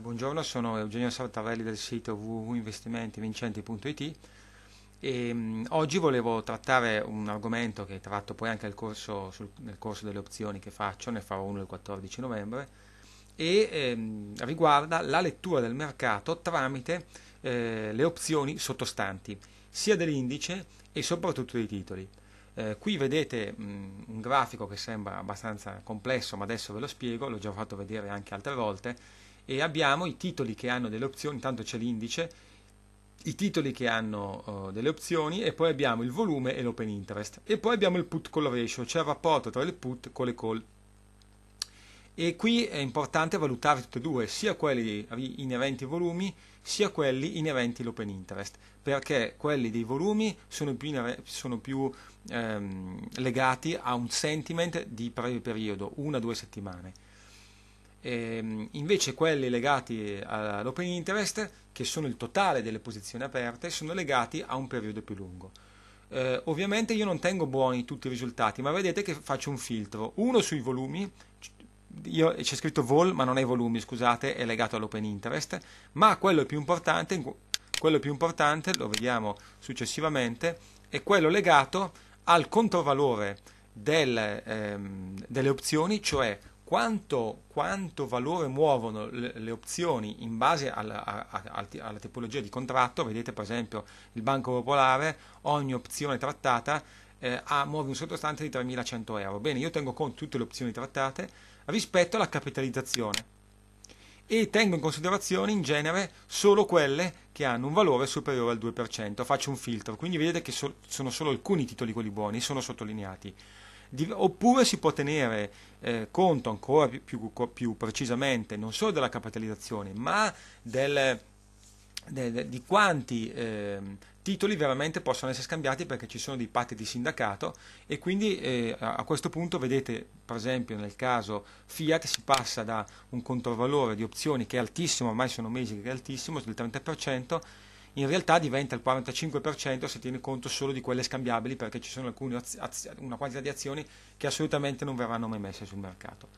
buongiorno, sono Eugenio Sartarelli del sito www.investimentivincenti.it e mh, mm, oggi volevo trattare un argomento che tratto poi anche corso, sul, nel corso delle opzioni che faccio, ne farò uno il 14 novembre, e ehm, riguarda la lettura del mercato tramite eh, le opzioni sottostanti, sia dell'indice e soprattutto dei titoli. Eh, qui vedete mh, mm, un grafico che sembra abbastanza complesso, ma adesso ve lo spiego, l'ho già fatto vedere anche altre volte e abbiamo i titoli che hanno delle opzioni, intanto c'è l'indice, i titoli che hanno uh, delle opzioni e poi abbiamo il volume e l'open interest e poi abbiamo il put call ratio, cioè il rapporto tra le put con le call. E qui è importante valutare tutti e due, sia quelli inerenti ai volumi, sia quelli inerenti all'open interest, perché quelli dei volumi sono più, sono più ehm, legati a un sentiment di breve periodo, una o due settimane e ehm, invece quelli legati eh, all'open interest, che sono il totale delle posizioni aperte, sono legati a un periodo più lungo. Eh, ovviamente io non tengo buoni tutti i risultati, ma vedete che faccio un filtro, uno sui volumi, io, c'è scritto vol, ma non è volumi, scusate, è legato all'open interest, ma quello più importante, quello più importante lo vediamo successivamente, è quello legato al controvalore del, ehm, delle opzioni, cioè quanto, quanto valore muovono le, le, opzioni in base alla, a, a, alla tipologia di contratto, vedete per esempio il Banco Popolare, ogni opzione trattata eh, a, muove un sottostante di 3.100 euro. Bene, io tengo conto di tutte le opzioni trattate rispetto alla capitalizzazione e tengo in considerazione in genere solo quelle che hanno un valore superiore al 2%. Faccio un filtro, quindi vedete che so, sono solo alcuni titoli quelli buoni, sono sottolineati oppure si può tenere eh, conto ancora più, più, più, precisamente non solo della capitalizzazione, ma del, del, di quanti eh, titoli veramente possono essere scambiati perché ci sono dei patti di sindacato e quindi eh, a questo punto vedete per esempio nel caso Fiat si passa da un controvalore di opzioni che è altissimo, ormai sono mesi che è altissimo, del 30%, in realtà diventa il 45% se tieni conto solo di quelle scambiabili perché ci sono alcune una quantità di azioni che assolutamente non verranno mai messe sul mercato.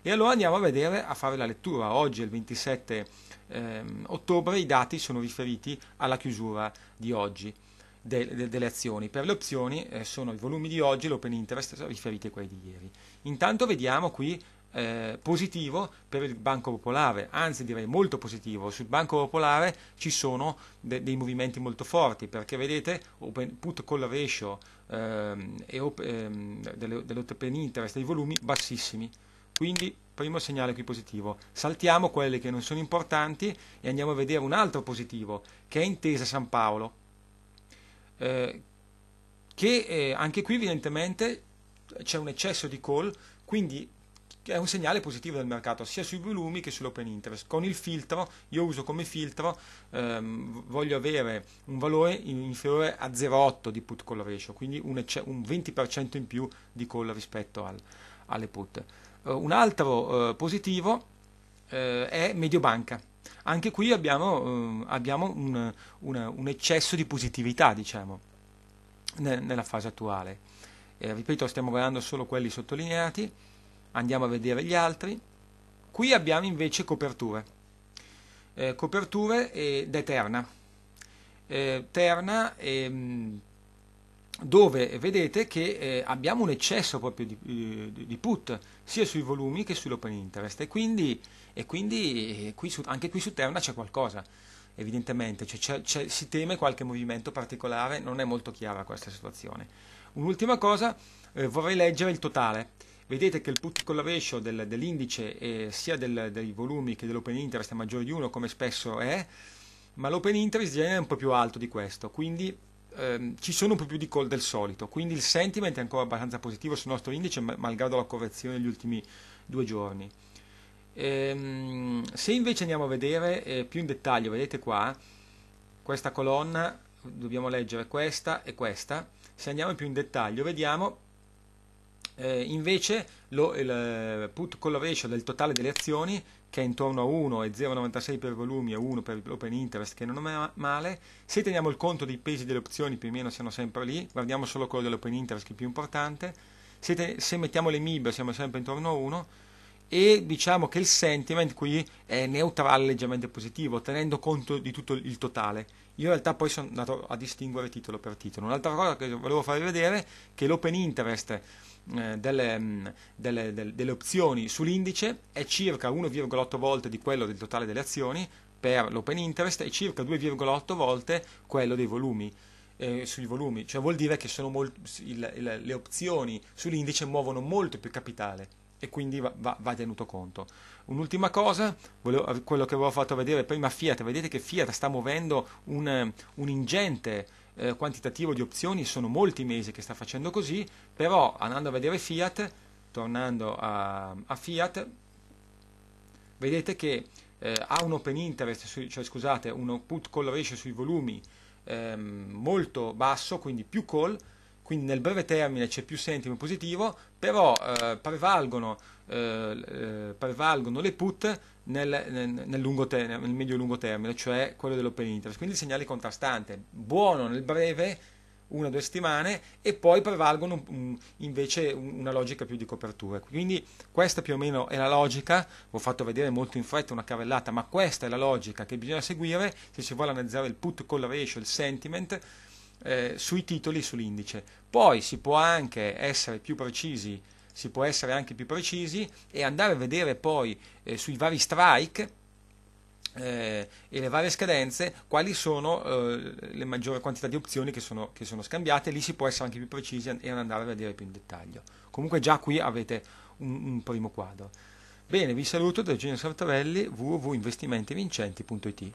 E allora andiamo a vedere, a fare la lettura. Oggi è il 27 ehm, ottobre, i dati sono riferiti alla chiusura di oggi de, de, delle azioni. Per le opzioni eh, sono i volumi di oggi e l'open interest riferiti a quelli di ieri. Intanto vediamo qui eh, positivo per il Banco Popolare, anzi direi molto positivo. Sul Banco Popolare ci sono de- dei movimenti molto forti perché vedete open put call ratio ehm, e op- ehm, delle, dell'open interest dei volumi bassissimi. Quindi primo segnale qui positivo. Saltiamo quelli che non sono importanti e andiamo a vedere un altro positivo che è Intesa San Paolo. Eh, che eh, anche qui evidentemente c'è un eccesso di call, quindi che è un segnale positivo del mercato sia sui volumi che sull'open interest. Con il filtro, io uso come filtro, ehm, voglio avere un valore inferiore a 0,8 di put call ratio, quindi un, un 20% in più di call rispetto al, alle put. Uh, un altro uh, positivo uh, è Mediobanca. Anche qui abbiamo, abbiamo un, una, un, eccesso di positività, diciamo, ne, nella fase attuale. Eh, ripeto, stiamo guardando solo quelli sottolineati. Andiamo a vedere gli altri. Qui abbiamo invece coperture. Eh, coperture ed eh, eterna, Eh, terna ehm, dove vedete che eh, abbiamo un eccesso proprio di, di, put sia sui volumi che sull'open interest e quindi, e quindi eh, qui su, anche qui su Terna c'è qualcosa evidentemente cioè, c è, si teme qualche movimento particolare non è molto chiara questa situazione un'ultima cosa eh, vorrei leggere il totale vedete che il put call ratio del, dell'indice eh, sia del, dei volumi che dell'open interest è maggiore di 1 come spesso è, ma l'open interest è un po' più alto di questo, quindi ehm, ci sono un po' più di call del solito, quindi il sentiment è ancora abbastanza positivo sul nostro indice malgrado la correzione degli ultimi due giorni. Ehm, se invece andiamo a vedere eh, più in dettaglio, vedete qua, questa colonna, dobbiamo leggere questa e questa, se andiamo più in dettaglio vediamo eh, invece lo, il eh, put call ratio del totale delle azioni, che è intorno a 1 e 0,96 per volumi e 1 per open interest, che non è male, se teniamo il conto dei pesi delle opzioni più o meno siamo sempre lì, guardiamo solo quello dell'open interest che è più importante, se, te, se mettiamo le MIB siamo sempre intorno a 1, e diciamo che il sentiment qui è neutrale, leggermente positivo, tenendo conto di tutto il totale. Io in realtà poi sono andato a distinguere titolo per titolo. Un'altra cosa che volevo farvi vedere è che l'open interest eh, delle, mm, delle, delle, delle opzioni sull'indice è circa 1,8 volte di quello del totale delle azioni per l'open interest e circa 2,8 volte quello dei volumi. Eh, sui volumi, cioè vuol dire che molto, il, il, le opzioni sull'indice muovono molto più capitale e quindi va, va, va tenuto conto. Un'ultima cosa, volevo, eh, quello che avevo fatto vedere prima Fiat, vedete che Fiat sta muovendo un, un ingente eh, quantitativo di opzioni, sono molti mesi che sta facendo così, però andando a vedere Fiat, tornando a, a Fiat, vedete che eh, ha un open interest, su, cioè scusate, un put call ratio sui volumi ehm, molto basso, quindi più call, quindi nel breve termine c'è più sentiment positivo, però eh, prevalgono, eh, eh prevalgono, le put nel, nel, nel, termine, nel medio lungo termine, cioè quello dell'open interest. Quindi il segnale è contrastante, buono nel breve, una o due settimane, e poi prevalgono um, invece una logica più di copertura. Quindi questa più o meno è la logica, ho fatto vedere molto in fretta una carrellata, ma questa è la logica che bisogna seguire se si vuole analizzare il put call ratio, il sentiment eh, sui titoli e sull'indice. Poi si può anche essere più precisi, si può essere anche più precisi e andare a vedere poi eh, sui vari strike eh, e le varie scadenze quali sono eh, le maggiori quantità di opzioni che sono, che sono scambiate, lì si può essere anche più precisi e andare a vedere più in dettaglio. Comunque già qui avete un, un primo quadro. Bene, vi saluto da Eugenio Sartorelli, www.investimentivincenti.it